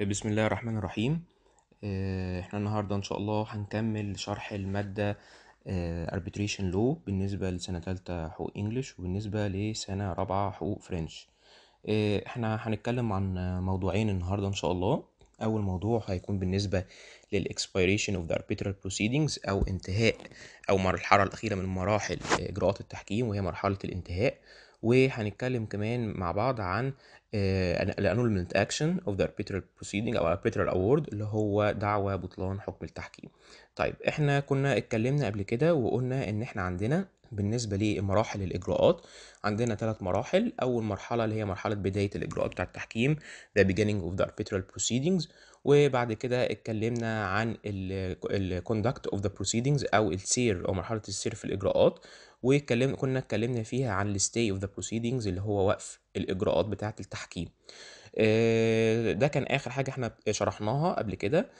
بسم الله الرحمن الرحيم آه، احنا النهاردة ان شاء الله هنكمل شرح المادة آه، arbitration law بالنسبة لسنة تالتة حقوق انجلش وبالنسبة لسنة رابعة حقوق فرنش آه، احنا هنتكلم عن موضوعين النهاردة ان شاء الله اول موضوع هيكون بالنسبة للإكسبيريشن of the arbitral proceedings او انتهاء او المرحلة الاخيرة من مراحل اجراءات التحكيم وهي مرحلة الانتهاء وهنتكلم كمان مع بعض عن الانولمنت اكشن اوف ذا اربيترال بروسيدنج او اربيترال اوورد اللي هو دعوى بطلان حكم التحكيم طيب احنا كنا اتكلمنا قبل كده وقلنا ان احنا عندنا بالنسبه لمراحل الاجراءات عندنا ثلاث مراحل اول مرحله اللي هي مرحله بدايه الاجراءات بتاع التحكيم ذا beginning اوف ذا اربيترال بروسيدنجز وبعد كده اتكلمنا عن الكوندكت اوف ذا بروسيدنجز او السير او مرحله السير في الاجراءات واتكلمنا كنا اتكلمنا فيها عن الستي اوف ذا بروسيدنجز اللي هو وقف الاجراءات بتاعه التحكيم آه، ده كان اخر حاجه احنا شرحناها قبل كده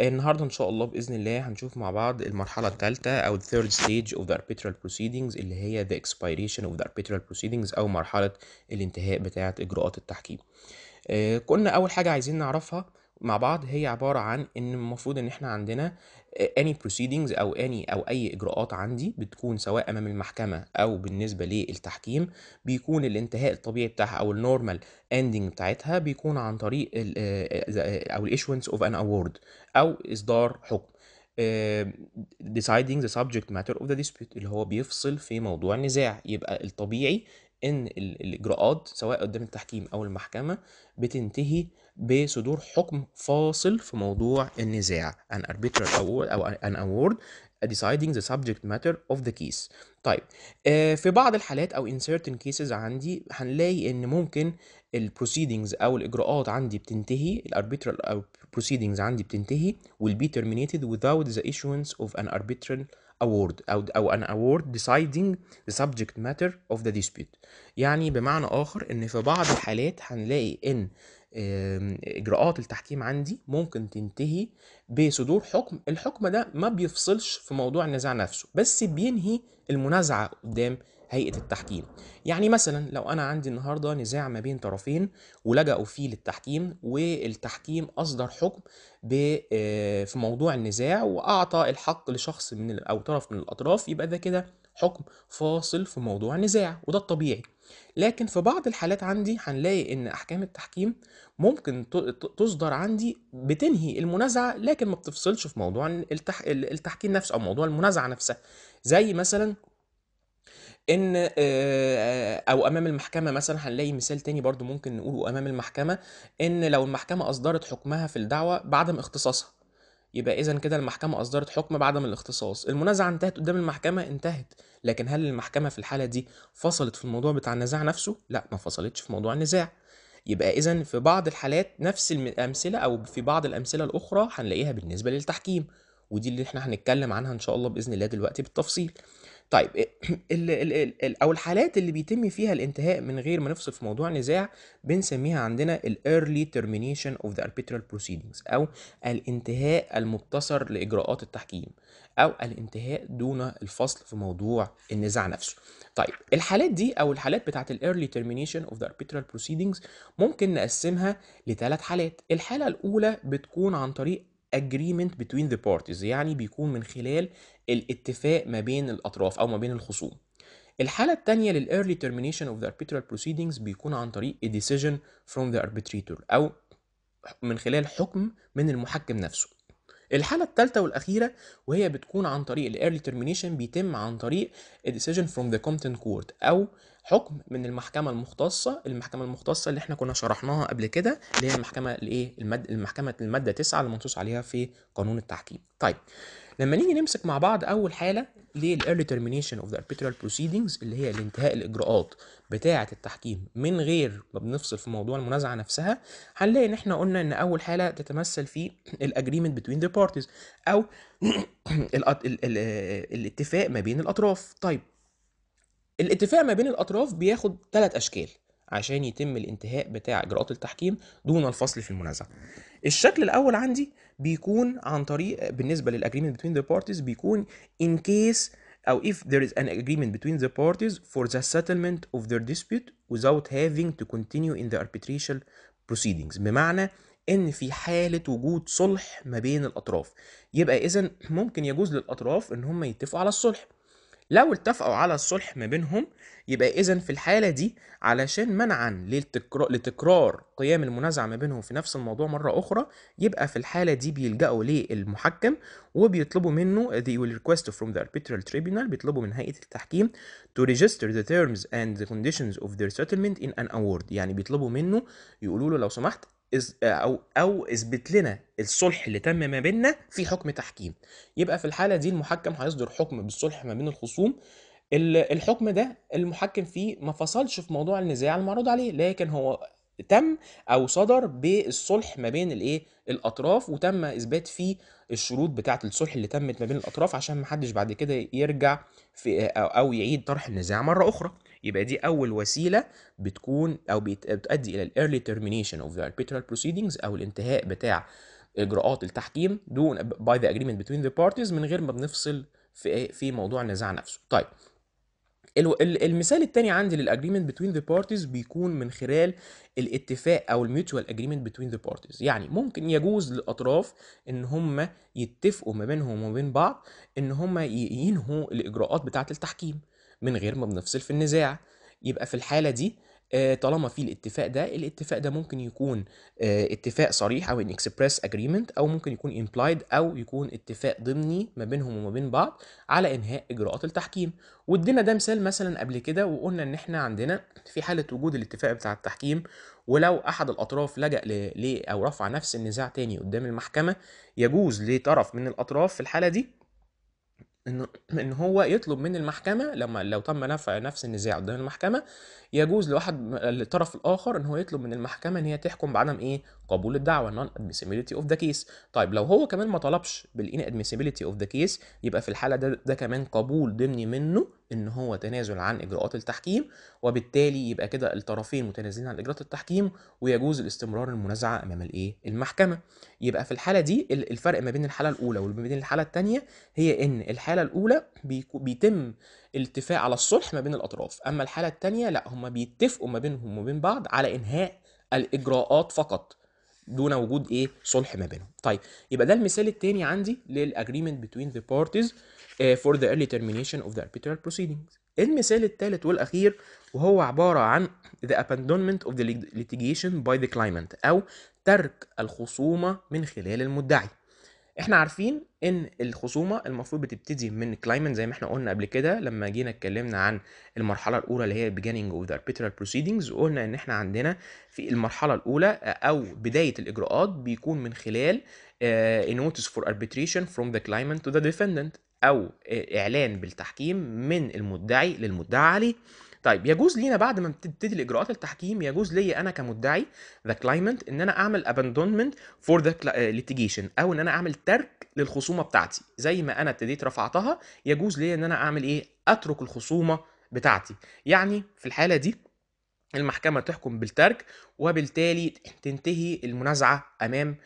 النهارده ان شاء الله باذن الله هنشوف مع بعض المرحله الثالثه او الثيرد ستيج اوف ذا اربيترال arbitral اللي هي ذا expiration اوف ذا arbitral بروسيدنجز او مرحله الانتهاء بتاعه اجراءات التحكيم آه، كنا اول حاجه عايزين نعرفها مع بعض هي عبارة عن إن المفروض إن إحنا عندنا آه، any proceedings أو any أو أي إجراءات عندي بتكون سواء أمام المحكمة أو بالنسبة للتحكيم بيكون الانتهاء الطبيعي بتاعها أو النورمال ending بتاعتها بيكون عن طريق الـ آه، آه، أو ال issuance of an award أو إصدار حكم deciding the subject matter of the dispute اللي هو بيفصل في موضوع النزاع يبقى الطبيعي ان الاجراءات سواء قدام التحكيم او المحكمه بتنتهي بصدور حكم فاصل في موضوع النزاع an arbitral award او an award deciding the subject matter of the case طيب في بعض الحالات او in certain cases عندي هنلاقي ان ممكن البروسيدنجز او الاجراءات عندي بتنتهي الاربيترال او proceedings عندي بتنتهي will be terminated without the issuance of an arbitral award او او an award deciding the subject matter of the dispute يعني بمعنى اخر ان في بعض الحالات هنلاقي ان اجراءات التحكيم عندي ممكن تنتهي بصدور حكم الحكم ده ما بيفصلش في موضوع النزاع نفسه بس بينهي المنازعه قدام هيئه التحكيم يعني مثلا لو انا عندي النهارده نزاع ما بين طرفين ولجأوا فيه للتحكيم والتحكيم اصدر حكم آه، في موضوع النزاع واعطى الحق لشخص من او طرف من الاطراف يبقى ده كده حكم فاصل في موضوع النزاع وده الطبيعي لكن في بعض الحالات عندي هنلاقي ان احكام التحكيم ممكن تصدر عندي بتنهي المنازعه لكن ما بتفصلش في موضوع التحكيم نفسه او موضوع المنازعه نفسها زي مثلا ان او امام المحكمه مثلا هنلاقي مثال تاني برضو ممكن نقوله امام المحكمه ان لو المحكمه اصدرت حكمها في الدعوه بعدم اختصاصها يبقى اذا كده المحكمه اصدرت حكم بعدم الاختصاص المنازعه انتهت قدام المحكمه انتهت لكن هل المحكمه في الحاله دي فصلت في الموضوع بتاع النزاع نفسه لا ما فصلتش في موضوع النزاع يبقى اذا في بعض الحالات نفس الامثله او في بعض الامثله الاخرى هنلاقيها بالنسبه للتحكيم ودي اللي احنا هنتكلم عنها ان شاء الله باذن الله دلوقتي بالتفصيل طيب الـ الـ الـ او الحالات اللي بيتم فيها الانتهاء من غير ما نفصل في موضوع نزاع بنسميها عندنا الايرلي early termination of the arbitral proceedings او الانتهاء المبتصر لاجراءات التحكيم او الانتهاء دون الفصل في موضوع النزاع نفسه طيب الحالات دي او الحالات بتاعه الايرلي early termination of the arbitral proceedings ممكن نقسمها لثلاث حالات الحاله الاولى بتكون عن طريق agreement between the parties يعني بيكون من خلال الاتفاق ما بين الأطراف أو ما بين الخصوم الحالة الثانية لل early termination of the arbitral proceedings بيكون عن طريق a decision from the arbitrator أو من خلال حكم من المحكم نفسه الحالة الثالثة والأخيرة وهي بتكون عن طريق early termination بيتم عن طريق decision from the Compton court أو حكم من المحكمة المختصة المحكمة المختصة اللي احنا كنا شرحناها قبل كده اللي هي المحكمة الايه المد... المحكمة المادة 9 اللي منصوص عليها في قانون التحكيم طيب لما نيجي نمسك مع بعض اول حاله للايرلي ترمينيشن اوف ذا اربيترال بروسيدنجز اللي هي الانتهاء الاجراءات بتاعه التحكيم من غير ما بنفصل في موضوع المنازعه نفسها هنلاقي ان احنا قلنا ان اول حاله تتمثل في الاجريمنت بتوين ذا بارتيز او الاتفاق ما بين الاطراف طيب الاتفاق ما بين الاطراف بياخد ثلاث اشكال عشان يتم الانتهاء بتاع اجراءات التحكيم دون الفصل في المنازعه الشكل الاول عندي بيكون عن طريق بالنسبه للاجريمنت بين ذا بارتيز بيكون ان كيس او if there is an agreement between the parties for the settlement of their dispute without having to continue in the arbitration proceedings بمعنى ان في حاله وجود صلح ما بين الاطراف يبقى اذا ممكن يجوز للاطراف ان هم يتفقوا على الصلح لو اتفقوا على الصلح ما بينهم يبقى اذا في الحاله دي علشان منعا لتكرار, لتكرار قيام المنازعه ما بينهم في نفس الموضوع مره اخرى يبقى في الحاله دي بيلجأوا للمحكم وبيطلبوا منه they will request from the arbitral tribunal بيطلبوا من هيئه التحكيم to register the terms and the conditions of their settlement in an award يعني بيطلبوا منه يقولوا له لو سمحت او او اثبت لنا الصلح اللي تم ما بيننا في حكم تحكيم يبقى في الحاله دي المحكم هيصدر حكم بالصلح ما بين الخصوم الحكم ده المحكم فيه ما فصلش في موضوع النزاع المعروض عليه لكن هو تم او صدر بالصلح ما بين الايه الاطراف وتم اثبات فيه الشروط بتاعه الصلح اللي تمت ما بين الاطراف عشان ما حدش بعد كده يرجع في او يعيد طرح النزاع مره اخرى يبقى دي اول وسيله بتكون او بتؤدي الى الايرلي تيرمينيشن اوف ذا arbitral proceedings او الانتهاء بتاع اجراءات التحكيم دون باي ذا اجريمنت بتوين ذا بارتيز من غير ما بنفصل في إيه، في موضوع النزاع نفسه طيب المثال الثاني عندي للاجريمنت بتوين ذا بارتيز بيكون من خلال الاتفاق او الميوتشوال اجريمنت بتوين ذا بارتيز يعني ممكن يجوز للاطراف ان هم يتفقوا ما بينهم وما بين بعض ان هم ينهوا الاجراءات بتاعه التحكيم من غير ما بنفصل في النزاع يبقى في الحالة دي آه، طالما في الاتفاق ده الاتفاق ده ممكن يكون آه، اتفاق صريح او ان اكسبريس اجريمنت او ممكن يكون امبلايد او يكون اتفاق ضمني ما بينهم وما بين بعض على انهاء اجراءات التحكيم وادينا ده مثال مثلا قبل كده وقلنا ان احنا عندنا في حاله وجود الاتفاق بتاع التحكيم ولو احد الاطراف لجا ل او رفع نفس النزاع تاني قدام المحكمه يجوز لطرف من الاطراف في الحاله دي انه ان هو يطلب من المحكمه لما لو تم نفع نفس النزاع قدام المحكمه يجوز لواحد الطرف الاخر ان هو يطلب من المحكمه ان هي تحكم بعدم ايه قبول الدعوه نون ادميسيبيليتي اوف ذا كيس طيب لو هو كمان ما طلبش بالان ادميسيبيليتي اوف ذا كيس يبقى في الحاله ده ده كمان قبول ضمني منه ان هو تنازل عن اجراءات التحكيم وبالتالي يبقى كده الطرفين متنازلين عن اجراءات التحكيم ويجوز الاستمرار المنازعه امام الايه المحكمه يبقى في الحاله دي الفرق ما بين الحاله الاولى وما بين الحاله الثانيه هي ان الحالة الحاله الاولى بيتم الاتفاق على الصلح ما بين الاطراف اما الحاله الثانيه لا هم بيتفقوا ما بينهم وبين بعض على انهاء الاجراءات فقط دون وجود ايه صلح ما بينهم طيب يبقى ده المثال الثاني عندي للاجريمنت between the parties آه، for the early termination of the arbitral proceedings المثال الثالث والاخير وهو عباره عن the abandonment of the litigation by the claimant او ترك الخصومه من خلال المدعي احنا عارفين ان الخصومه المفروض بتبتدي من كلايمن زي ما احنا قلنا قبل كده لما جينا اتكلمنا عن المرحله الاولى اللي هي beginning of the arbitral proceedings وقلنا ان احنا عندنا في المرحله الاولى او بدايه الاجراءات بيكون من خلال آه، a notice for arbitration from the claimant to the defendant او اعلان بالتحكيم من المدعي للمدعى عليه طيب يجوز لينا بعد ما بتبتدي الاجراءات التحكيم يجوز ليا انا كمدعي ذا كلايمنت ان انا اعمل اباندونمنت فور ذا ليتيجيشن او ان انا اعمل ترك للخصومه بتاعتي زي ما انا ابتديت رفعتها يجوز ليا ان انا اعمل ايه اترك الخصومه بتاعتي يعني في الحاله دي المحكمة تحكم بالترك وبالتالي تنتهي المنازعة أمام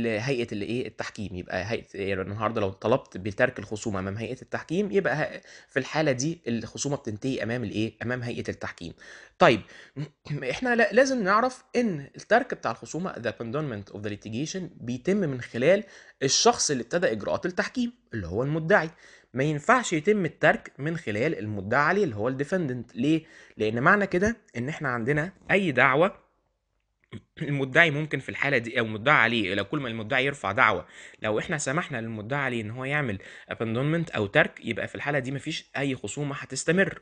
هيئة الايه التحكيم يبقى هيئة إيه، يعني النهارده لو طلبت بترك الخصومة أمام هيئة التحكيم يبقى في الحالة دي الخصومة بتنتهي أمام الايه أمام هيئة التحكيم. طيب احنا لازم نعرف إن الترك بتاع الخصومة the condonment of the litigation بيتم من خلال الشخص اللي ابتدى إجراءات التحكيم اللي هو المدعي ما ينفعش يتم الترك من خلال المدعى عليه اللي هو الديفندنت ليه لان معنى كده ان احنا عندنا اي دعوه المدعي ممكن في الحاله دي او المدعى عليه لو كل ما المدعي يرفع دعوه لو احنا سمحنا للمدعى عليه ان هو يعمل اباندونمنت او ترك يبقى في الحاله دي مفيش اي خصومه هتستمر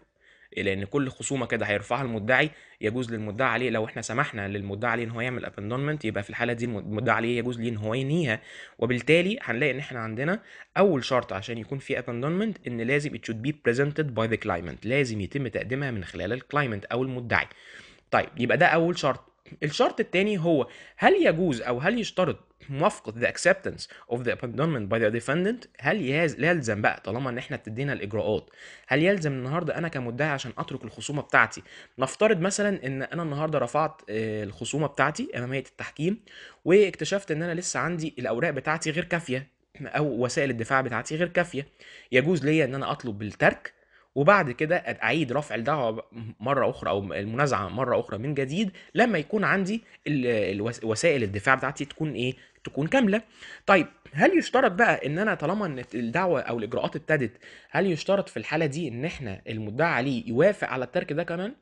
لان كل خصومه كده هيرفعها المدعي يجوز للمدعي عليه لو احنا سمحنا للمدعي عليه ان هو يعمل ابندونمنت يبقى في الحاله دي المدعي عليه يجوز ليه ان هو ينهيها وبالتالي هنلاقي ان احنا عندنا اول شرط عشان يكون في ابندونمنت ان لازم it should be presented by the claimant لازم يتم تقديمها من خلال الكلايمنت او المدعي طيب يبقى ده اول شرط الشرط الثاني هو هل يجوز او هل يشترط موافقه the acceptance of the abandonment by the defendant هل يلزم بقى طالما ان احنا بتدينا الاجراءات هل يلزم النهارده انا كمدعي عشان اترك الخصومه بتاعتي نفترض مثلا ان انا النهارده رفعت آه، الخصومه بتاعتي امامية التحكيم واكتشفت ان انا لسه عندي الاوراق بتاعتي غير كافيه او وسائل الدفاع بتاعتي غير كافيه يجوز ليا ان انا اطلب بالترك وبعد كده اعيد رفع الدعوه مره اخرى او المنازعه مره اخرى من جديد لما يكون عندي وسائل الدفاع بتاعتي تكون ايه تكون كامله طيب هل يشترط بقى ان انا طالما ان الدعوه او الاجراءات ابتدت هل يشترط في الحاله دي ان احنا المدعى عليه يوافق على الترك ده كمان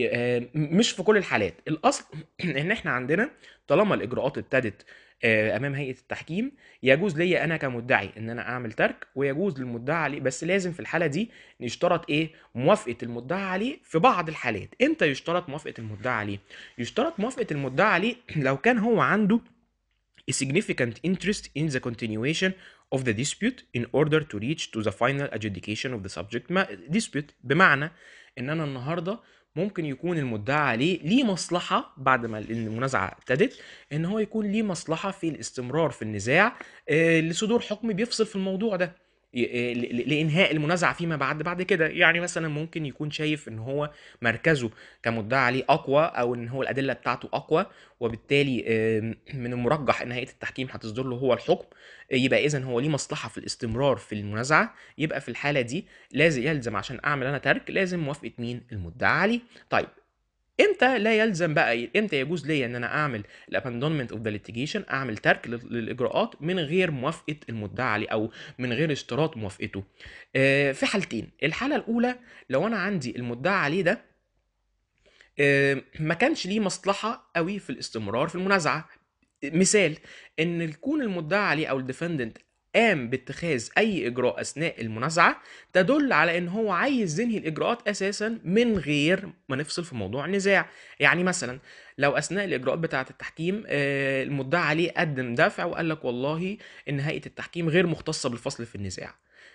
آه، مش في كل الحالات الاصل ان احنا عندنا طالما الاجراءات ابتدت آه، امام هيئه التحكيم يجوز ليا انا كمدعي ان انا اعمل ترك ويجوز للمدعى عليه بس لازم في الحاله دي يشترط ايه موافقه المدعى عليه في بعض الحالات امتى يشترط موافقه المدعى عليه يشترط موافقه المدعى عليه لو كان هو عنده a significant interest in the continuation of the dispute in order to reach to the final adjudication of the subject dispute بمعنى ان انا النهارده ممكن يكون المدعى عليه ليه مصلحة بعد ما المنازعة ابتدت ان هو يكون ليه مصلحة في الاستمرار في النزاع آه، لصدور حكم بيفصل في الموضوع ده لانهاء المنازعه فيما بعد بعد كده يعني مثلا ممكن يكون شايف ان هو مركزه كمدعي عليه اقوى او ان هو الادله بتاعته اقوى وبالتالي من المرجح ان هيئه التحكيم هتصدر له هو الحكم يبقى اذا هو ليه مصلحه في الاستمرار في المنازعه يبقى في الحاله دي لازم يلزم عشان اعمل انا ترك لازم موافقه مين المدعي عليه طيب امتى لا يلزم بقى امتى يجوز ليا ان انا اعمل الاباندونمنت اوف ذا ليتيجيشن اعمل ترك للاجراءات من غير موافقه المدعى عليه او من غير اشتراط موافقته في حالتين الحاله الاولى لو انا عندي المدعى عليه ده ما كانش ليه مصلحه قوي في الاستمرار في المنازعه مثال ان يكون المدعى عليه او الديفندنت قام باتخاذ اي اجراء اثناء المنازعه تدل على ان هو عايز ينهي الاجراءات اساسا من غير ما نفصل في موضوع النزاع يعني مثلا لو اثناء الاجراءات بتاعه التحكيم آه، المدعي عليه قدم دفع وقال لك والله ان هيئه التحكيم غير مختصه بالفصل في النزاع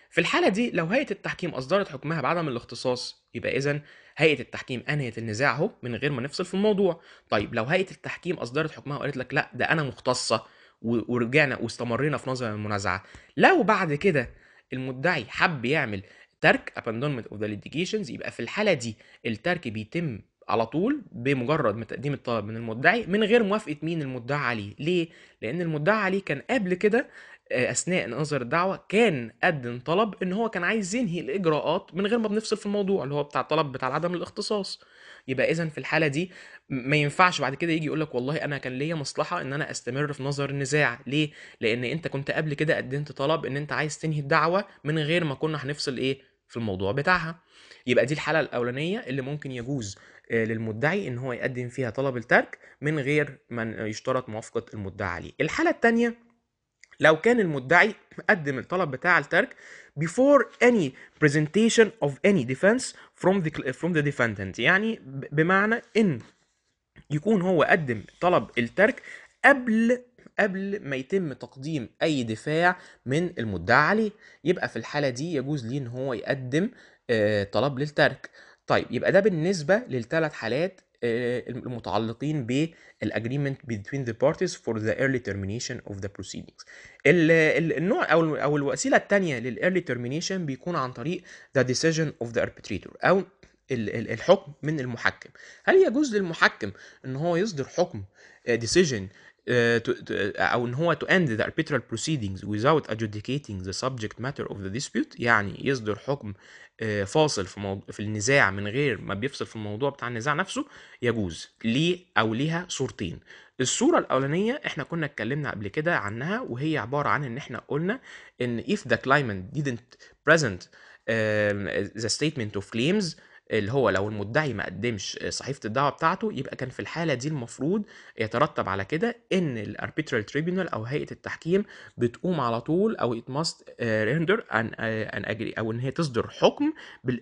في الحالة دي لو هيئة التحكيم أصدرت حكمها بعدم الاختصاص يبقى إذا هيئة التحكيم أنهت النزاع أهو من غير ما نفصل في الموضوع. طيب لو هيئة التحكيم أصدرت حكمها وقالت لك لا ده أنا مختصة ورجعنا واستمرينا في نظر المنازعه لو بعد كده المدعي حب يعمل ترك abandonment of the litigations يبقى في الحاله دي الترك بيتم على طول بمجرد ما تقديم الطلب من المدعي من غير موافقه مين المدعى عليه ليه لان المدعى عليه كان قبل كده آه، اثناء نظر الدعوه كان قدم طلب ان هو كان عايز ينهي الاجراءات من غير ما بنفصل في الموضوع اللي هو بتاع الطلب بتاع عدم الاختصاص يبقى اذا في الحاله دي ما ينفعش بعد كده يجي يقول لك والله انا كان ليا مصلحه ان انا استمر في نظر النزاع ليه لان انت كنت قبل كده قدمت طلب ان انت عايز تنهي الدعوه من غير ما كنا هنفصل ايه في الموضوع بتاعها يبقى دي الحاله الاولانيه اللي ممكن يجوز آه، للمدعي ان هو يقدم فيها طلب الترك من غير ما يشترط موافقه المدعى عليه الحاله الثانيه لو كان المدعي قدم الطلب بتاع الترك before any presentation of any defense from the from the defendant يعني بمعنى ان يكون هو قدم طلب الترك قبل قبل ما يتم تقديم اي دفاع من المدعى عليه يبقى في الحاله دي يجوز ليه ان هو يقدم آه، طلب للترك طيب يبقى ده بالنسبه للثلاث حالات المتعلقين بالاجريمنت between the parties for the early termination of the proceedings النوع او او الوسيله الثانيه للايرلي termination بيكون عن طريق the decision of the arbitrator او الحكم من المحكم هل يجوز للمحكم ان هو يصدر حكم decision آه، آه، او ان هو to end the arbitral proceedings without adjudicating the subject matter of the dispute يعني يصدر حكم آه، فاصل في موضوع في النزاع من غير ما بيفصل في الموضوع بتاع النزاع نفسه يجوز ليه او ليها صورتين الصورة الأولانية احنا كنا اتكلمنا قبل كده عنها وهي عبارة عن ان احنا قلنا ان if the claimant didn't present the statement of claims اللي هو لو المدعي ما قدمش صحيفه الدعوه بتاعته يبقى كان في الحاله دي المفروض يترتب على كده ان الاربيترال تريبيونال او هيئه التحكيم بتقوم على طول او ات ماست ريندر ان اجري او ان هي تصدر حكم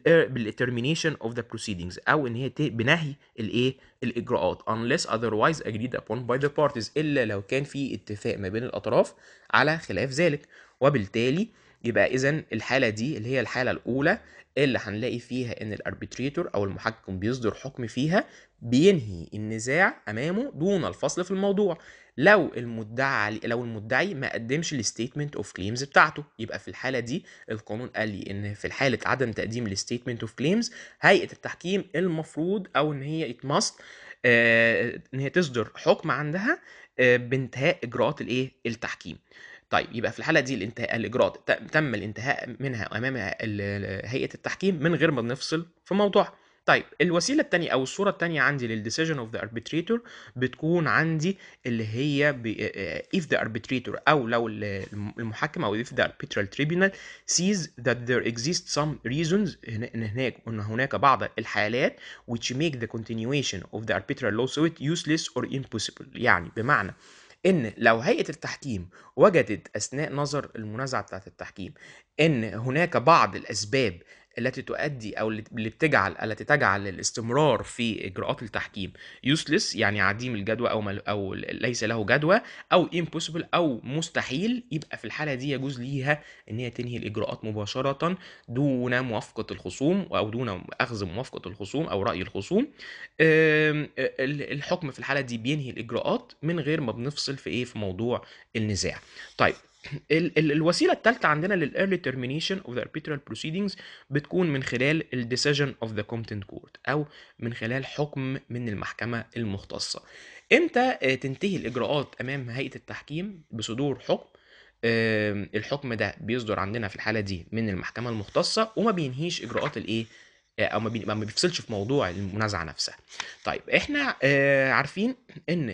بالترمينيشن اوف ذا بروسيدنجز او ان هي بنهي الايه الاجراءات unless otherwise agreed upon by the parties الا لو كان في اتفاق ما بين الاطراف على خلاف ذلك وبالتالي يبقى إذا الحالة دي اللي هي الحالة الأولى اللي هنلاقي فيها إن الأربيتريتور أو المحكم بيصدر حكم فيها بينهي النزاع أمامه دون الفصل في الموضوع لو المدعي لو المدعي ما قدمش الستيتمنت اوف كليمز بتاعته يبقى في الحاله دي القانون قال لي ان في حاله عدم تقديم الستيتمنت اوف كليمز هيئه التحكيم المفروض او ان هي اتمست آه، ماست ان هي تصدر حكم عندها آه، بانتهاء اجراءات الايه التحكيم طيب يبقى في الحاله دي الانتهاء الاجراءات تم الانتهاء منها امام هيئه التحكيم من غير ما نفصل في موضوعها طيب الوسيله الثانيه او الصوره الثانيه عندي للديسيجن اوف ذا اربيتريتور بتكون عندي اللي هي آه، if the arbitrator او لو المحكم او if the arbitral tribunal sees that there اكزيست some reasons ان هناك ان هناك بعض الحالات which make the continuation of the arbitral lawsuit useless or impossible يعني بمعنى ان لو هيئه التحكيم وجدت اثناء نظر المنازعه بتاعه التحكيم ان هناك بعض الاسباب التي تؤدي او اللي بتجعل التي تجعل الاستمرار في اجراءات التحكيم يوسلس يعني عديم الجدوى او مل او ليس له جدوى او امبوسيبل او مستحيل يبقى في الحاله دي يجوز ليها ان هي تنهي الاجراءات مباشره دون موافقه الخصوم او دون اخذ موافقه الخصوم او راي الخصوم الحكم في الحاله دي بينهي الاجراءات من غير ما بنفصل في ايه في موضوع النزاع طيب ال ال الوسيله الثالثه عندنا early ترمينيشن اوف ذا اربيترال بروسيدنجز بتكون من خلال الديسيجن اوف ذا كومتنت كورت او من خلال حكم من المحكمه المختصه امتى آه، تنتهي الاجراءات امام هيئه التحكيم بصدور حكم الحكم ده بيصدر عندنا في الحاله دي من المحكمه المختصه وما بينهيش اجراءات الايه آه، او ما بيفصلش في موضوع المنازعه نفسها طيب احنا آه، عارفين ان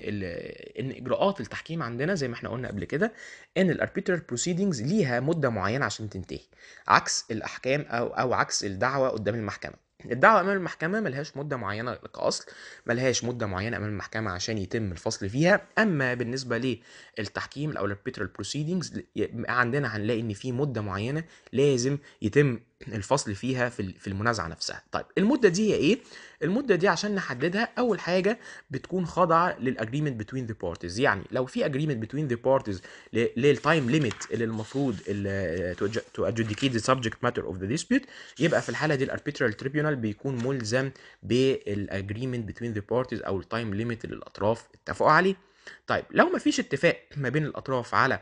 ان اجراءات التحكيم عندنا زي ما احنا قلنا قبل كده ان الاربيترال بروسيدنجز ليها مده معينه عشان تنتهي عكس الاحكام او او عكس الدعوه قدام المحكمه الدعوة أمام المحكمة ملهاش مدة معينة كأصل ملهاش مدة معينة أمام المحكمة عشان يتم الفصل فيها أما بالنسبة للتحكيم أو الاربيترال بروسيدنجز عندنا هنلاقي إن في مدة معينة لازم يتم الفصل فيها في المنازعه نفسها طيب المده دي هي ايه المده دي عشان نحددها اول حاجه بتكون خاضعه للاجريمنت بتوين ذا بارتيز يعني لو في اجريمنت بتوين ذا بارتيز للتايم ليميت اللي المفروض تو ادجوديكيت ذا سبجكت ماتر اوف ذا ديسبيوت يبقى في الحاله دي الاربيترال تريبيونال بيكون ملزم بالاجريمنت بتوين ذا بارتيز او التايم ليميت اللي الاطراف اتفقوا عليه طيب لو مفيش اتفاق ما بين الاطراف على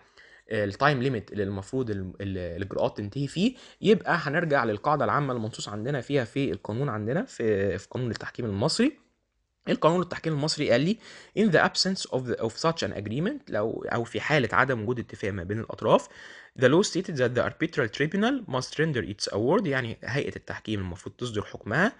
التايم ليميت اللي المفروض الاجراءات تنتهي فيه يبقى هنرجع للقاعده العامه المنصوص عندنا فيها في القانون عندنا في, في قانون التحكيم المصري القانون التحكيم المصري قال لي in the absence of, the, of such an agreement لو أو في حالة عدم وجود اتفاق ما بين الأطراف the law stated that the arbitral tribunal must render its award يعني هيئة التحكيم المفروض تصدر حكمها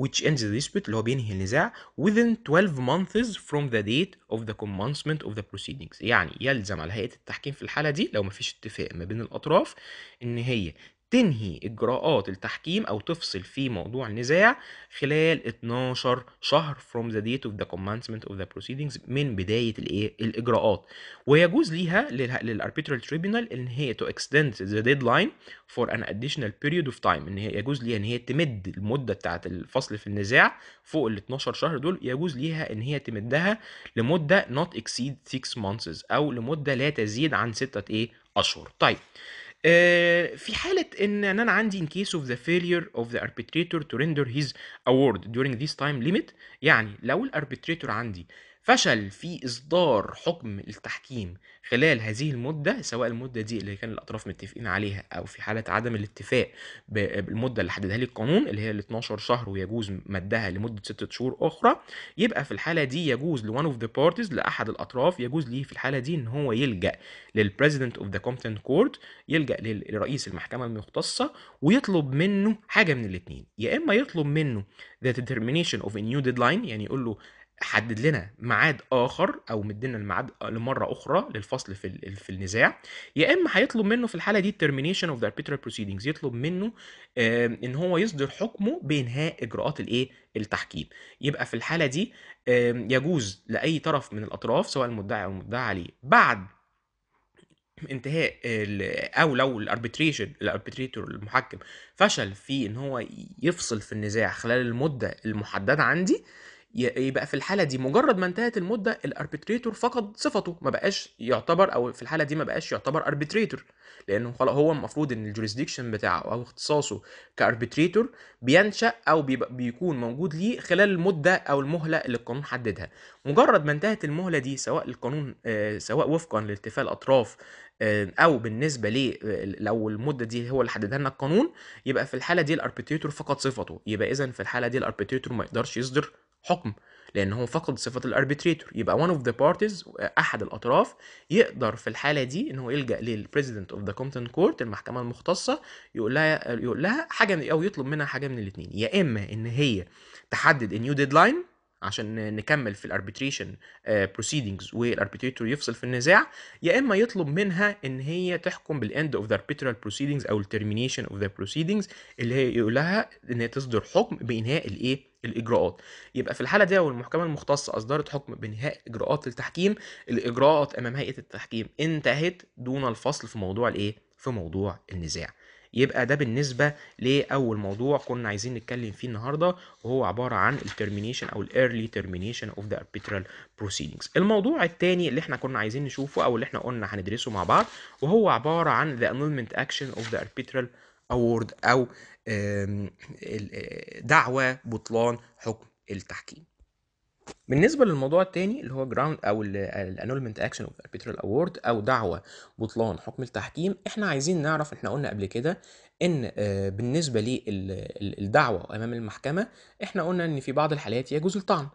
which ends the dispute اللي هو بينهي النزاع within 12 months from the date of the commencement of the proceedings يعني يلزم على هيئة التحكيم في الحالة دي لو مفيش اتفاق ما بين الأطراف إن هي تنهي إجراءات التحكيم أو تفصل في موضوع النزاع خلال 12 شهر from the date of the commencement of the proceedings من بداية إيه؟ الإجراءات ويجوز ليها للأربيترال تريبينال إن هي to extend the deadline for an additional period of time إن هي يجوز ليها إن هي تمد المدة بتاعة الفصل في النزاع فوق ال 12 شهر دول يجوز ليها إن هي تمدها لمدة not exceed 6 months أو لمدة لا تزيد عن 6 إيه؟ أشهر طيب في حاله ان انا عندي in case of the failure of the arbitrator to render his award during this time limit يعني لو الاربيتريتور عندي فشل في إصدار حكم التحكيم خلال هذه المدة سواء المدة دي اللي كان الأطراف متفقين عليها أو في حالة عدم الاتفاق بالمدة اللي حددها لي القانون اللي هي ال 12 شهر ويجوز مدها لمدة 6 شهور أخرى يبقى في الحالة دي يجوز لون اوف ذا بارتيز لأحد الأطراف يجوز ليه في الحالة دي إن هو يلجأ للبريزيدنت اوف ذا كومبتنت كورت يلجأ لرئيس المحكمة المختصة ويطلب منه حاجة من الاتنين يا إما يطلب منه ذا determination اوف ا نيو ديدلاين يعني يقول له حدد لنا ميعاد اخر او مدينا الميعاد لمره اخرى للفصل في في النزاع يا اما هيطلب منه في الحاله دي ترمينيشن اوف ذا arbitral proceedings يطلب منه ان هو يصدر حكمه بانهاء اجراءات الايه التحكيم يبقى في الحاله دي يجوز لاي طرف من الاطراف سواء المدعي او المدعى عليه بعد انتهاء او لو الاربيتريشن الاربيتريتور المحكم فشل في ان هو يفصل في النزاع خلال المده المحدده عندي آه يبقى في الحاله دي مجرد ما انتهت المده الاربيتريتور فقد صفته ما بقاش يعتبر او في الحاله دي ما بقاش يعتبر اربيتريتور لانه خلاص هو المفروض ان الجوريسديكشن بتاعه او اختصاصه كاربيتريتور بينشا او بيكون موجود ليه خلال المده او المهله اللي القانون حددها مجرد ما انتهت المهله دي سواء القانون آه، سواء وفقا لالتفاء الاطراف آه، او بالنسبه ليه آه، لو المده دي هو اللي حددها لنا القانون يبقى في الحاله دي الاربيتريتور فقد صفته يبقى اذا في الحاله دي الاربيتريتور ما يقدرش يصدر حكم لان هو فقد صفه الاربيتريتور يبقى one of the parties احد الاطراف يقدر في الحاله دي ان هو يلجا للبريزيدنت اوف ذا كومبتنت كورت المحكمه المختصه يقول لها يقول لها حاجه او يطلب منها حاجه من الاثنين يا اما ان هي تحدد a new deadline عشان نكمل في الاربيتريشن بروسيدنجز والاربيتريتور يفصل في النزاع يا اما يطلب منها ان هي تحكم بالاند اوف ذا اربيترال بروسيدنجز او الترمينيشن اوف ذا بروسيدنجز اللي هي يقول لها ان هي تصدر حكم بانهاء الايه الاجراءات يبقى في الحاله دي والمحكمه المختصه اصدرت حكم بانهاء اجراءات التحكيم الاجراءات امام هيئه التحكيم انتهت دون الفصل في موضوع الايه في موضوع النزاع يبقى ده بالنسبه لاول موضوع كنا عايزين نتكلم فيه النهارده وهو عباره عن الترمينيشن او الايرلي ترمينيشن اوف ذا arbitral proceedings الموضوع الثاني اللي احنا كنا عايزين نشوفه او اللي احنا قلنا هندرسه مع بعض وهو عباره عن the annulment action of the arbitral award او آه، دعوة بطلان حكم التحكيم بالنسبه للموضوع التاني اللي هو جراوند او الانولمنت اكشن اوف اربيترال اوورد او دعوه بطلان حكم التحكيم احنا عايزين نعرف احنا قلنا قبل كده ان آه، بالنسبه للدعوه امام المحكمه احنا قلنا ان في بعض الحالات يجوز الطعن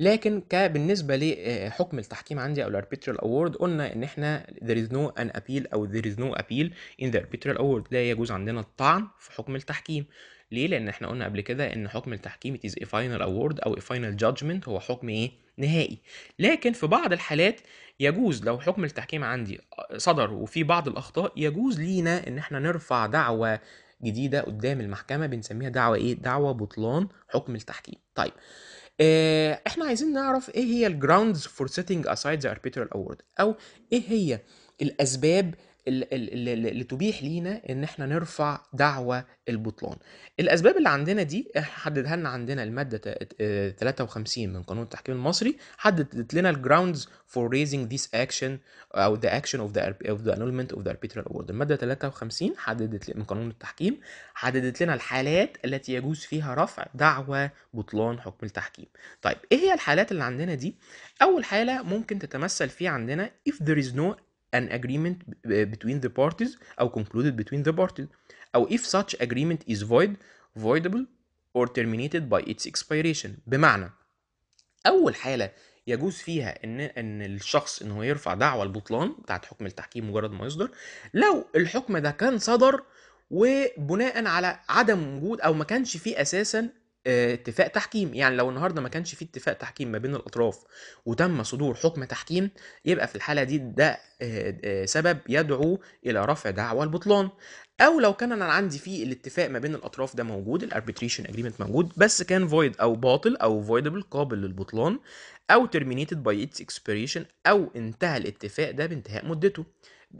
لكن كبالنسبه لحكم آه، التحكيم عندي او الاربيترال اوورد قلنا ان احنا there is no an appeal او there is no appeal in the arbitral award لا يجوز عندنا الطعن في حكم التحكيم ليه لان احنا قلنا قبل كده ان حكم التحكيم it is a final award او a final judgment هو حكم ايه نهائي لكن في بعض الحالات يجوز لو حكم التحكيم عندي آه، صدر وفي بعض الاخطاء يجوز لينا ان احنا نرفع دعوه جديده قدام المحكمه بنسميها دعوه ايه دعوه بطلان حكم التحكيم طيب آه، احنا عايزين نعرف ايه هي الجراوندز فور سيتنج اسايد ذا اربيترال اوورد او ايه هي الاسباب اللي تبيح لينا ان احنا نرفع دعوى البطلان الاسباب اللي عندنا دي حددها لنا عندنا الماده 53 آه، من قانون التحكيم المصري حددت لنا الجراوندز فور raising this action او آه، the action of the of the annulment of the arbitral award الماده 53 حددت من قانون التحكيم حددت لنا الحالات التي يجوز فيها رفع دعوى بطلان حكم التحكيم طيب ايه هي الحالات اللي عندنا دي اول حاله ممكن تتمثل في عندنا if there is no an agreement uh, between the parties أو concluded between the parties أو if such agreement is void voidable or terminated by its expiration بمعنى أول حالة يجوز فيها ان ان الشخص ان هو يرفع دعوة البطلان بتاعت حكم التحكيم مجرد ما يصدر لو الحكم ده كان صدر وبناء على عدم وجود او ما كانش فيه اساسا آه، اتفاق تحكيم يعني لو النهارده ما كانش في اتفاق تحكيم ما بين الاطراف وتم صدور حكم تحكيم يبقى في الحاله دي ده آه، آه، سبب يدعو الى رفع دعوى البطلان او لو كان انا عندي في الاتفاق ما بين الاطراف ده موجود الاربيتريشن اجريمنت موجود بس كان فويد او باطل او فويدبل قابل للبطلان او terminated باي its او انتهى الاتفاق ده بانتهاء مدته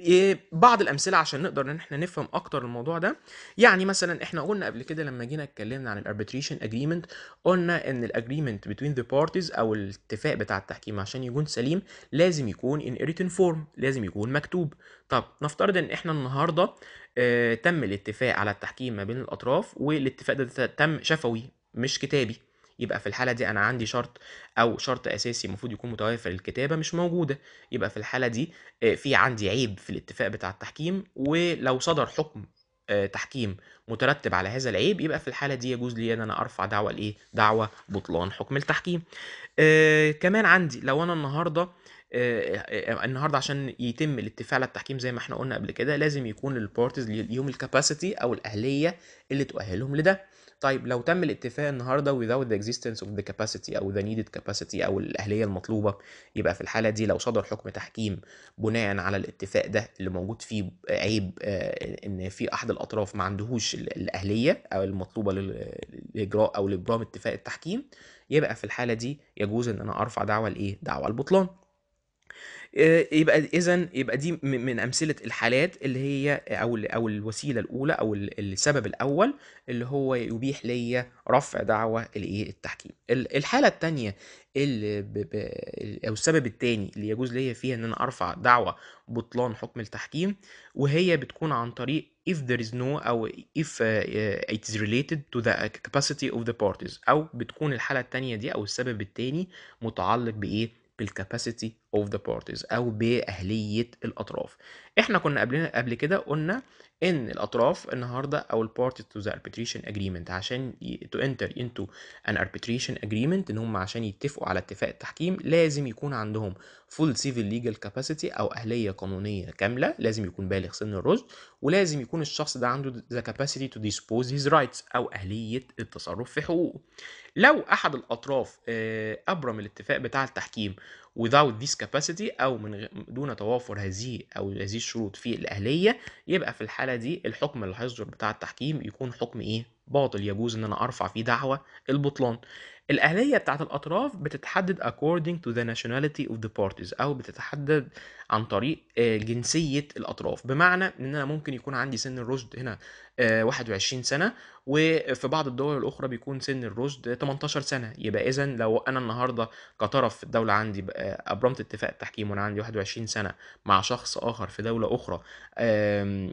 إيه، بعض الامثله عشان نقدر ان احنا نفهم اكتر الموضوع ده يعني مثلا احنا قلنا قبل كده لما جينا اتكلمنا عن الاربيتريشن اجريمنت قلنا ان الاجريمنت بتوين ذا بارتيز او الاتفاق بتاع التحكيم عشان يكون سليم لازم يكون ان written فورم لازم يكون مكتوب طب نفترض ان احنا النهارده آه تم الاتفاق على التحكيم ما بين الاطراف والاتفاق ده تم شفوي مش كتابي يبقى في الحالة دي أنا عندي شرط أو شرط أساسي المفروض يكون متوافر الكتابة مش موجودة يبقى في الحالة دي آه، في عندي عيب في الاتفاق بتاع التحكيم ولو صدر حكم آه، تحكيم مترتب على هذا العيب يبقى في الحاله دي يجوز لي ان انا ارفع دعوه لايه دعوه بطلان حكم التحكيم آه كمان عندي لو انا النهارده آه، النهارده عشان يتم الاتفاق على التحكيم زي ما احنا قلنا قبل كده لازم يكون للبارتيز ليهم الكاباسيتي او الاهليه اللي تؤهلهم لده طيب لو تم الاتفاق النهارده without the existence of the capacity او the needed capacity او الاهليه المطلوبه يبقى في الحاله دي لو صدر حكم تحكيم بناء على الاتفاق ده اللي موجود فيه آه، عيب آه، ان في احد الاطراف ما عندهوش الاهليه او المطلوبه للاجراء او لابرام اتفاق التحكيم يبقى في الحاله دي يجوز ان انا ارفع دعوه لايه دعوه البطلان آه، يبقى اذا يبقى دي من امثله الحالات اللي هي او او الوسيله الاولى او السبب الاول اللي هو يبيح ليا رفع دعوه الايه التحكيم الحاله الثانيه اللي او السبب الثاني اللي يجوز ليا فيها ان انا ارفع دعوه بطلان حكم التحكيم وهي بتكون عن طريق if there is no او if آه، آه، it is related to the capacity of the parties او بتكون الحاله الثانيه دي او السبب الثاني متعلق بايه بالكاباسيتي of the parties او باهليه الاطراف احنا كنا قبل قبل كده قلنا ان الاطراف النهارده او البارتي تو ذا arbitration اجريمنت عشان تو انتر انتو ان arbitration اجريمنت ان هم عشان يتفقوا على اتفاق التحكيم لازم يكون عندهم فول سيفل ليجال كاباسيتي او اهليه قانونيه كامله لازم يكون بالغ سن الرشد ولازم يكون الشخص ده عنده ذا كاباسيتي تو ديسبوز هيز رايتس او اهليه التصرف في حقوقه لو احد الاطراف آه، ابرم الاتفاق بتاع التحكيم without this capacity او من دون توافر هذه او هذه الشروط في الاهليه يبقى في الحاله دي الحكم اللي هيصدر بتاع التحكيم يكون حكم ايه باطل يجوز ان انا ارفع فيه دعوه البطلان الاهليه بتاعه الاطراف بتتحدد according to the nationality of the parties او بتتحدد عن طريق آه، جنسيه الاطراف بمعنى ان انا ممكن يكون عندي سن الرشد هنا 21 آه، سنه وفي بعض الدول الاخرى بيكون سن الرشد 18 سنه يبقى اذا لو انا النهارده كطرف في الدوله عندي آه، ابرمت اتفاق التحكيم وانا عندي 21 سنه مع شخص اخر في دوله اخرى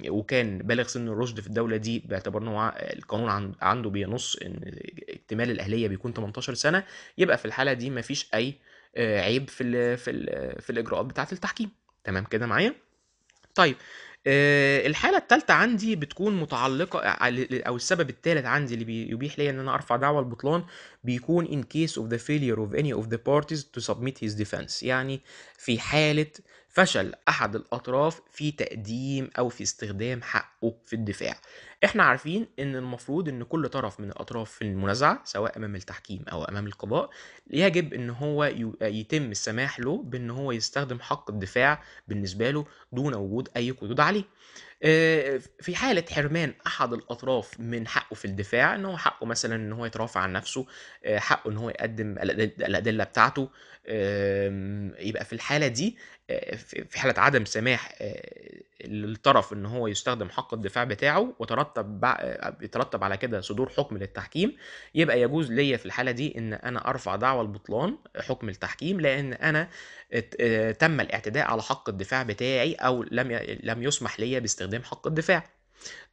وكان بالغ سن الرشد في الدوله دي باعتبار ان القانون عنده بينص ان اكتمال الاهليه بيكون 18 سنه يبقى في الحاله دي مفيش اي عيب في الـ في الـ في الاجراءات بتاعه التحكيم تمام كده معايا طيب آه، الحالة التالتة عندي بتكون متعلقة آه، أو السبب التالت عندي اللي بيبيح لي إن أنا أرفع دعوة البطلان بيكون in case of the failure of any of the parties to submit his defense يعني في حالة فشل أحد الأطراف في تقديم أو في استخدام حقه في الدفاع احنا عارفين ان المفروض ان كل طرف من الاطراف في المنازعه سواء امام التحكيم او امام القضاء يجب ان هو يتم السماح له بان هو يستخدم حق الدفاع بالنسبه له دون وجود اي قيود عليه آه، في حالة حرمان أحد الأطراف من حقه في الدفاع إن هو حقه مثلا إن هو يترافع عن نفسه آه، حقه إن هو يقدم الأدلة بتاعته يبقى في الحالة دي في حاله عدم سماح آه، للطرف ان هو يستخدم حق الدفاع بتاعه وترتب آه، يترتب على كده صدور حكم للتحكيم يبقى يجوز ليا في الحاله دي ان انا ارفع دعوى البطلان حكم التحكيم لان انا آه، تم الاعتداء على حق الدفاع بتاعي او لم لم يسمح ليا باستخدام حق الدفاع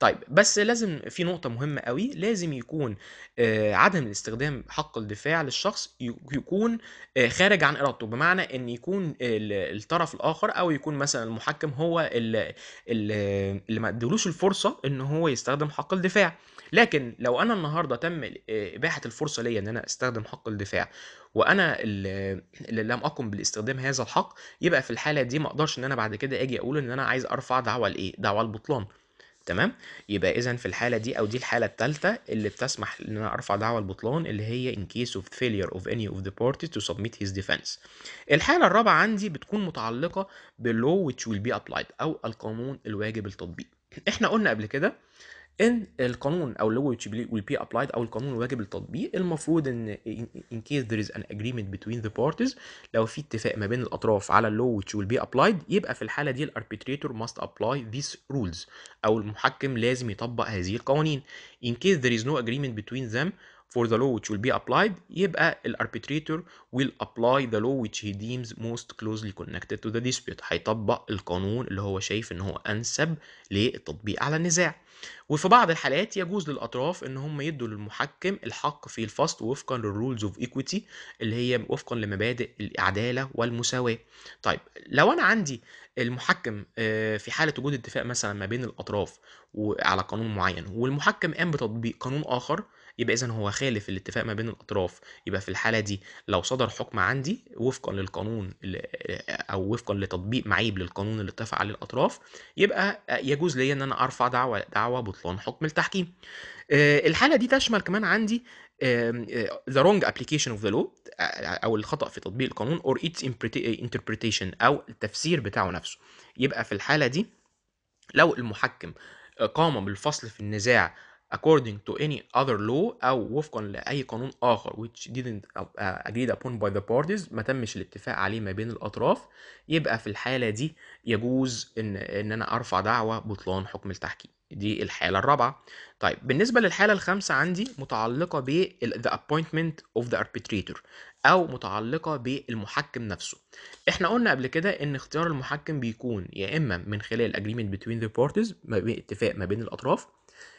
طيب بس لازم في نقطة مهمة قوي لازم يكون آه، عدم الاستخدام حق الدفاع للشخص يكون آه، خارج عن إرادته بمعنى إن يكون الطرف الآخر أو يكون مثلا المحكم هو اللي ما ادلوش الفرصة إن هو يستخدم حق الدفاع لكن لو أنا النهاردة تم آه، إباحة الفرصة ليا إن أنا أستخدم حق الدفاع وأنا اللي لم أقم بالاستخدام هذا الحق يبقى في الحالة دي ما أقدرش إن أنا بعد كده أجي أقول إن أنا عايز أرفع دعوة لإيه؟ دعوة البطلان تمام يبقى اذا في الحاله دي او دي الحاله الثالثه اللي بتسمح ان انا ارفع دعوه البطلان اللي هي in case of failure of any of the parties to submit his defense الحاله الرابعه عندي بتكون متعلقه باللو which will be applied او القانون الواجب التطبيق احنا قلنا قبل كده ان القانون او اللي to be will be applied او القانون واجب التطبيق المفروض ان in case there is an agreement between the parties لو في اتفاق ما بين الاطراف على اللو which will be applied يبقى في الحاله دي الاربيتريتور must apply these rules او المحكم لازم يطبق هذه القوانين in case there is no agreement between them for the law which will be applied يبقى ال arbitrator will apply the law which he deems most closely connected to the dispute هيطبق القانون اللي هو شايف ان هو انسب للتطبيق على النزاع وفي بعض الحالات يجوز للاطراف ان هم يدوا للمحكم الحق في الفصل وفقا للرولز اوف ايكويتي اللي هي وفقا لمبادئ العداله والمساواه طيب لو انا عندي المحكم آه، في حاله وجود اتفاق مثلا ما بين الاطراف وعلى قانون معين والمحكم قام بتطبيق قانون اخر يبقى اذا هو خالف الاتفاق ما بين الاطراف يبقى في الحاله دي لو صدر حكم عندي وفقا للقانون او وفقا لتطبيق معيب للقانون اللي اتفق عليه الاطراف يبقى يجوز لي ان انا ارفع دعوه دعوه بطلان حكم التحكيم آه، الحاله دي تشمل كمان عندي آه، the wrong application of the law او الخطا في تطبيق القانون or its interpretation او التفسير بتاعه نفسه يبقى في الحاله دي لو المحكم قام بالفصل في النزاع according to any other law أو وفقا لأي قانون آخر which didn't agreed upon by the parties ما تمش الاتفاق عليه ما بين الأطراف يبقى في الحالة دي يجوز إن, إن أنا أرفع دعوة بطلان حكم التحكيم دي الحالة الرابعة طيب بالنسبة للحالة الخامسة عندي متعلقة ب the appointment of the arbitrator أو متعلقة بالمحكم نفسه احنا قلنا قبل كده ان اختيار المحكم بيكون يا اما من خلال agreement between the parties ما بين اتفاق ما بين الاطراف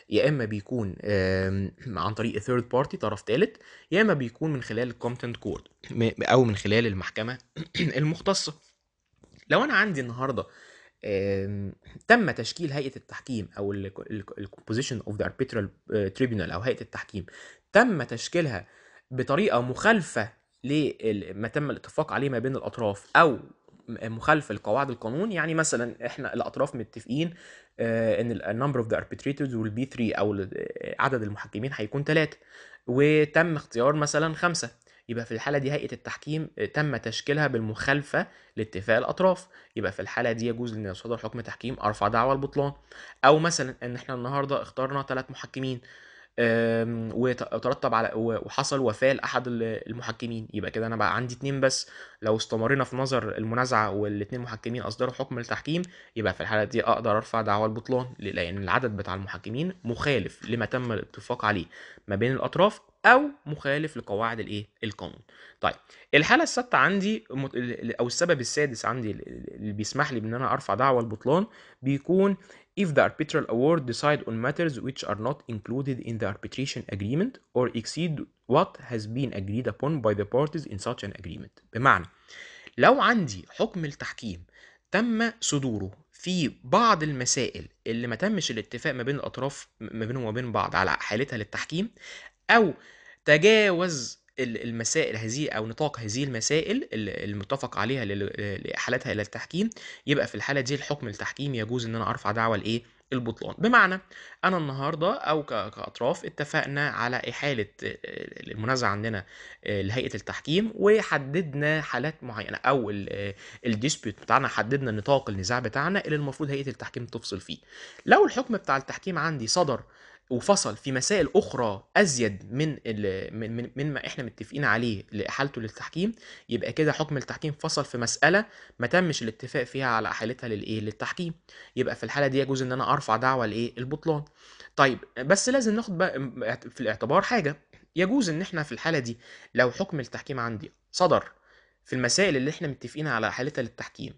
يا اما بيكون عن طريق ثيرد بارتي طرف ثالث يا اما بيكون من خلال الكونتنت كورد او من خلال المحكمه المختصه لو انا عندي النهارده تم تشكيل هيئه التحكيم او الكومبوزيشن اوف ذا اربيترال تريبيونال او هيئه التحكيم تم تشكيلها بطريقه مخالفه لما تم الاتفاق عليه ما بين الاطراف او مخالفه لقواعد القانون يعني مثلا احنا الاطراف متفقين آه، ان النمبر اوف ذا اربيتريتورز والبي 3 او آه، عدد المحكمين هيكون 3 وتم اختيار مثلا 5 يبقى في الحالة دي هيئة التحكيم آه، تم تشكيلها بالمخالفة لاتفاق الأطراف يبقى في الحالة دي يجوز ان يصدر حكم تحكيم أرفع دعوى البطلان أو مثلا إن إحنا النهاردة اخترنا ثلاث محكمين وترتب على وحصل وفاه لاحد المحكمين يبقى كده انا بقى عندي اتنين بس لو استمرينا في نظر المنازعه والاتنين محكمين اصدروا حكم التحكيم يبقى في الحاله دي اقدر ارفع دعوى البطلان لان العدد بتاع المحكمين مخالف لما تم الاتفاق عليه ما بين الاطراف او مخالف لقواعد الايه القانون طيب الحاله السادسه عندي او السبب السادس عندي اللي بيسمح لي بان انا ارفع دعوى البطلان بيكون if the arbitral award decide on matters which are not included in the arbitration agreement or exceed what has been agreed upon by the parties in such an agreement بمعنى لو عندي حكم التحكيم تم صدوره في بعض المسائل اللي ما تمش الاتفاق ما بين الاطراف ما بينهم وما بين بعض على حالتها للتحكيم او تجاوز المسائل هذه او نطاق هذه المسائل المتفق عليها لاحالتها الى التحكيم يبقى في الحاله دي الحكم التحكيم يجوز ان انا ارفع دعوه لايه البطلان بمعنى انا النهارده او كاطراف اتفقنا على احاله المنازع عندنا لهيئه التحكيم وحددنا حالات معينه او الديسبيوت بتاعنا حددنا نطاق النزاع بتاعنا اللي المفروض هيئه التحكيم تفصل فيه لو الحكم بتاع التحكيم عندي صدر وفصل في مسائل اخرى ازيد من من من مما احنا متفقين عليه لاحالته للتحكيم يبقى كده حكم التحكيم فصل في مساله ما تمش الاتفاق فيها على احالتها للايه للتحكيم يبقى في الحاله دي يجوز ان انا ارفع دعوه لايه البطلان طيب بس لازم ناخد بقى في الاعتبار حاجه يجوز ان احنا في الحاله دي لو حكم التحكيم عندي صدر في المسائل اللي احنا متفقين على حالتها للتحكيم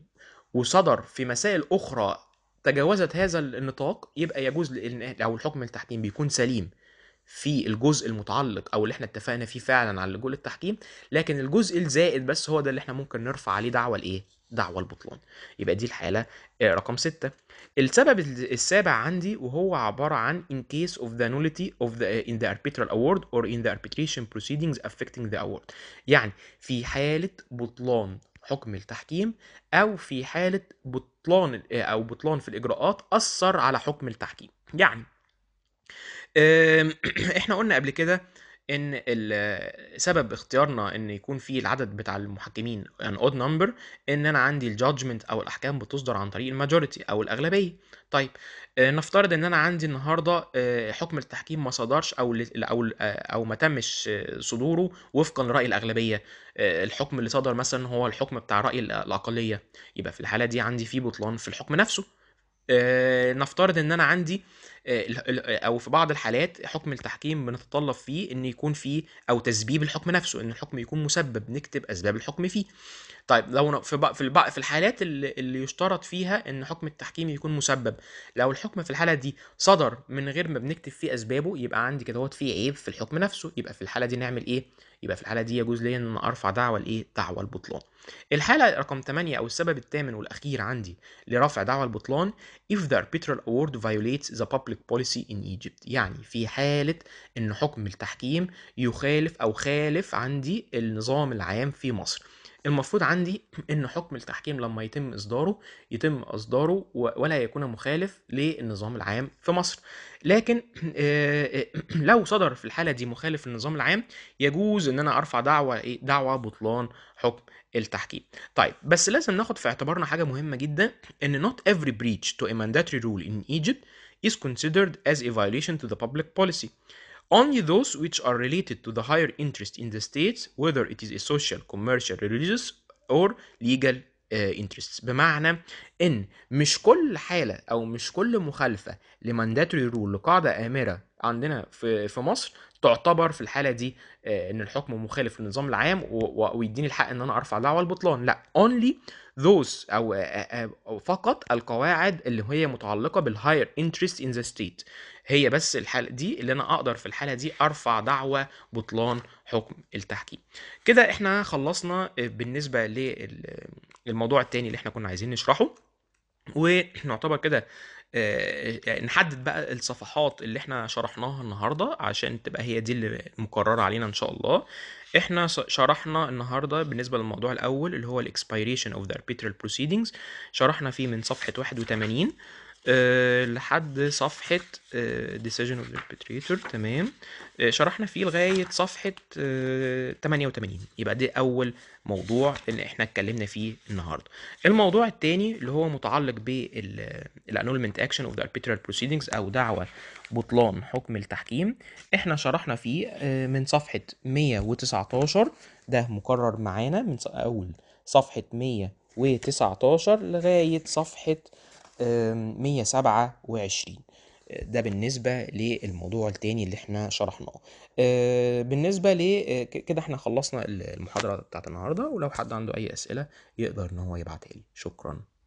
وصدر في مسائل اخرى تجاوزت هذا النطاق يبقى يجوز لو الحكم التحكيم بيكون سليم في الجزء المتعلق او اللي احنا اتفقنا فيه فعلا على لجوء التحكيم لكن الجزء الزائد بس هو ده اللي احنا ممكن نرفع عليه دعوه لايه دعوه البطلان يبقى دي الحاله آه، رقم ستة السبب السابع عندي وهو عباره عن in case of the nullity of the آه، in the arbitral award or in the arbitration proceedings affecting the award يعني في حاله بطلان حكم التحكيم او في حاله بطلان آه، او بطلان في الاجراءات اثر على حكم التحكيم يعني احنا قلنا قبل كده ان سبب اختيارنا ان يكون في العدد بتاع المحكمين ان اود نمبر ان انا عندي الجادجمنت او الاحكام بتصدر عن طريق الماجوريتي او الاغلبيه طيب آه، نفترض ان انا عندي النهارده آه، حكم التحكيم ما صدرش او او آه، او ما تمش صدوره وفقا لراي الاغلبيه الحكم اللي صدر مثلا هو الحكم بتاع راي الاقليه يبقى في الحاله دي عندي في بطلان في الحكم نفسه نفترض ان انا عندي او في بعض الحالات حكم التحكيم بنتطلب فيه ان يكون فيه او تسبيب الحكم نفسه ان الحكم يكون مسبب نكتب اسباب الحكم فيه طيب لو في في في الحالات اللي, اللي يشترط فيها ان حكم التحكيم يكون مسبب لو الحكم في الحاله دي صدر من غير ما بنكتب فيه اسبابه يبقى عندي كده في فيه عيب في الحكم نفسه يبقى في الحاله دي نعمل ايه يبقى في الحاله دي يجوز لي ان انا ارفع دعوى لايه دعوى البطلان الحاله رقم 8 او السبب الثامن والاخير عندي لرفع دعوى البطلان if the arbitral award violates the public policy in Egypt يعني في حاله ان حكم التحكيم يخالف او خالف عندي النظام العام في مصر المفروض عندي ان حكم التحكيم لما يتم اصداره يتم اصداره ولا يكون مخالف للنظام العام في مصر لكن آه، آه، لو صدر في الحاله دي مخالف للنظام العام يجوز ان انا ارفع دعوه إيه، دعوه بطلان حكم التحكيم طيب بس لازم ناخد في اعتبارنا حاجه مهمه جدا ان not every breach to a mandatory rule in Egypt is considered as a violation to the public policy Only those which are related to the higher interest in the states, whether it is a social, commercial, religious or legal uh, interests بمعنى ان مش كل حاله او مش كل مخالفه لمانداتوري رول لقاعده امره عندنا في في مصر تعتبر في الحاله دي آه، ان الحكم مخالف للنظام العام ويديني الحق ان انا ارفع دعوة البطلان لا only those أو, أو فقط القواعد اللي هي متعلقة بالهاير interest in the state هي بس الحالة دي اللي أنا أقدر في الحالة دي أرفع دعوة بطلان حكم التحكيم كده إحنا خلصنا آه، بالنسبة للموضوع التاني اللي إحنا كنا عايزين نشرحه ونعتبر كده آه، آه، نحدد بقى الصفحات اللي احنا شرحناها النهارده عشان تبقى هي دي اللي مقرره علينا ان شاء الله احنا شرحنا النهارده بالنسبه للموضوع الاول اللي هو الاكسبيريشن اوف ذا arbitral proceedings شرحنا فيه من صفحه 81 آه، لحد صفحة ديسيجن آه، decision of the arbitrator تمام آه، شرحنا فيه لغاية صفحة 88 يبقى ده أول موضوع اللي احنا اتكلمنا فيه النهاردة الموضوع التاني اللي هو متعلق بالانولمنت اكشن اوف ذا arbitral proceedings أو دعوة بطلان حكم التحكيم احنا شرحنا فيه من صفحة 119 ده مكرر معانا من أول صفحة 119 لغاية صفحة 127 ده بالنسبة للموضوع التاني اللي احنا شرحناه آه، بالنسبة ل آه، كده احنا خلصنا المحاضرة بتاعت النهاردة ولو حد عنده أي أسئلة يقدر إن هو يبعتها لي شكرا